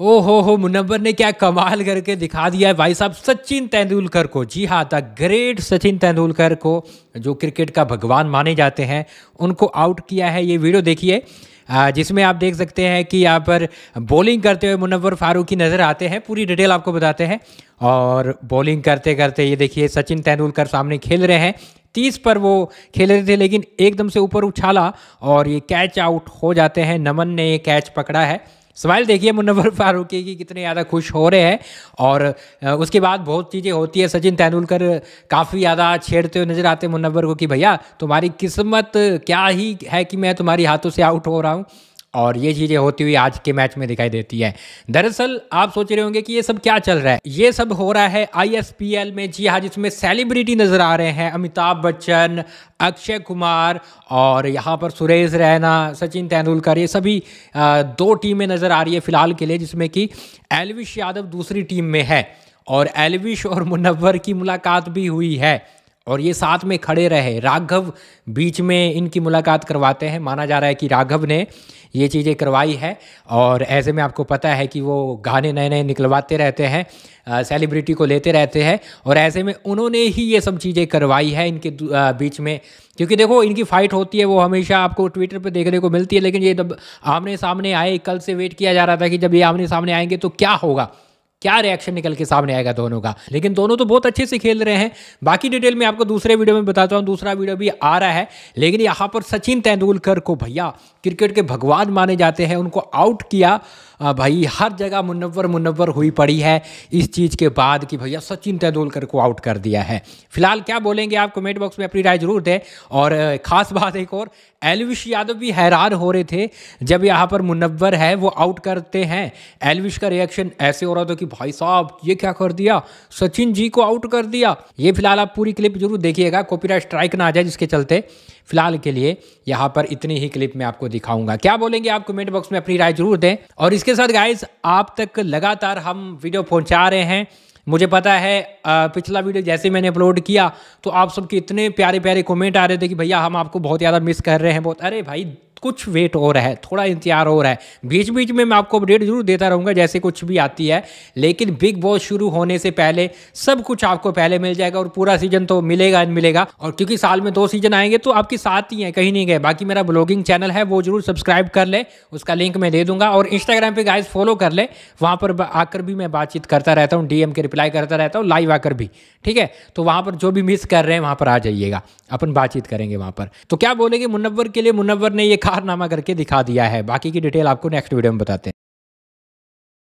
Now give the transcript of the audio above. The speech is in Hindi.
ओ हो हो मुनव्वर ने क्या कमाल करके दिखा दिया है भाई साहब सचिन तेंदुलकर को जी हाँ द ग्रेट सचिन तेंदुलकर को जो क्रिकेट का भगवान माने जाते हैं उनको आउट किया है ये वीडियो देखिए जिसमें आप देख सकते हैं कि यहाँ पर बॉलिंग करते हुए मुनव्वर फारूकी नज़र आते हैं पूरी डिटेल आपको बताते हैं और बॉलिंग करते करते ये देखिए सचिन तेंदुलकर सामने खेल रहे हैं तीस पर वो खेल रहे थे लेकिन एकदम से ऊपर उछाला और ये कैच आउट हो जाते हैं नमन ने ये कैच पकड़ा है स्माइल देखिए मुनवर फारूकी की कितने ज़्यादा खुश हो रहे हैं और उसके बाद बहुत चीज़ें होती है सचिन तेंदुलकर काफ़ी ज़्यादा छेड़ते हुए नज़र आते मुनवर को कि भैया तुम्हारी किस्मत क्या ही है कि मैं तुम्हारी हाथों से आउट हो रहा हूँ और ये चीज़ें होती हुई आज के मैच में दिखाई देती है दरअसल आप सोच रहे होंगे कि ये सब क्या चल रहा है ये सब हो रहा है आईएसपीएल में जी हाँ जिसमें सेलिब्रिटी नज़र आ रहे हैं अमिताभ बच्चन अक्षय कुमार और यहाँ पर सुरेश रैना सचिन तेंदुलकर ये सभी दो टीमें नज़र आ रही है फ़िलहाल के लिए जिसमें कि एलविश यादव दूसरी टीम में है और एलविश और मुनवर की मुलाकात भी हुई है और ये साथ में खड़े रहे राघव बीच में इनकी मुलाकात करवाते हैं माना जा रहा है कि राघव ने ये चीज़ें करवाई है और ऐसे में आपको पता है कि वो गाने नए नए निकलवाते रहते हैं सेलिब्रिटी को लेते रहते हैं और ऐसे में उन्होंने ही ये सब चीज़ें करवाई है इनके आ, बीच में क्योंकि देखो इनकी फ़ाइट होती है वो हमेशा आपको ट्विटर पर देखने को मिलती है लेकिन ये जब आमने सामने आए कल से वेट किया जा रहा था कि जब ये आमने सामने आएंगे तो क्या होगा क्या रिएक्शन निकल के सामने आएगा दोनों का लेकिन दोनों तो बहुत अच्छे से खेल रहे हैं बाकी डिटेल में आपको दूसरे वीडियो में बताता हूँ दूसरा वीडियो भी आ रहा है लेकिन यहाँ पर सचिन तेंदुलकर को भैया क्रिकेट के भगवान माने जाते हैं उनको आउट किया भाई हर जगह मुनवर मुनवर हुई पड़ी है इस चीज़ के बाद कि भैया सचिन तेंदुलकर को आउट कर दिया है फिलहाल क्या बोलेंगे आप कमेंट बॉक्स में अपनी राय जरूर दें और ख़ास बात एक और एलविश यादव भी हैरान हो रहे थे जब यहाँ पर मुनवर है वो आउट करते हैं एलविश का रिएक्शन ऐसे हो रहा था कि भाई साहब ये क्या कर दिया सचिन जी को आउट कर दिया ये फिलहाल आप पूरी क्लिप जरूर देखिएगा कॉपीराइट स्ट्राइक ना आ जाए जिसके चलते फिलहाल के लिए यहाँ पर इतनी ही क्लिप मैं आपको दिखाऊंगा क्या बोलेंगे आप कमेंट बॉक्स में अपनी राय जरूर दें और इसके साथ गाइज आप तक लगातार हम वीडियो पहुँचा रहे हैं मुझे पता है पिछला वीडियो जैसे मैंने अपलोड किया तो आप सबके इतने प्यारे प्यारे कमेंट आ रहे थे कि भैया हम आपको बहुत ज़्यादा मिस कर रहे हैं बहुत अरे भाई कुछ वेट हो रहा है थोड़ा इंतजार हो रहा है बीच बीच में मैं आपको अपडेट जरूर देता रहूँगा जैसे कुछ भी आती है लेकिन बिग बॉस शुरू होने से पहले सब कुछ आपको पहले मिल जाएगा और पूरा सीजन तो मिलेगा मिलेगा और क्योंकि साल में दो सीजन आएंगे तो आपके साथ ही हैं कहीं नहीं गए बाकी मेरा ब्लॉगिंग चैनल है वो जरूर सब्सक्राइब कर ले उसका लिंक मैं दे दूंगा और इंस्टाग्राम पर गाइज फॉलो कर ले वहाँ पर आकर भी मैं बातचीत करता रहता हूँ डीएम के रिप्लाई करता रहता हूँ लाइव आकर भी ठीक है तो वहाँ पर जो भी मिस कर रहे हैं वहाँ पर आ जाइएगा अपन बातचीत करेंगे वहाँ पर तो क्या बोलेंगे मुनवर के लिए मुनवर ने यह कारनामा करके दिखा दिया है बाकी की डिटेल आपको नेक्स्ट वीडियो में बताते हैं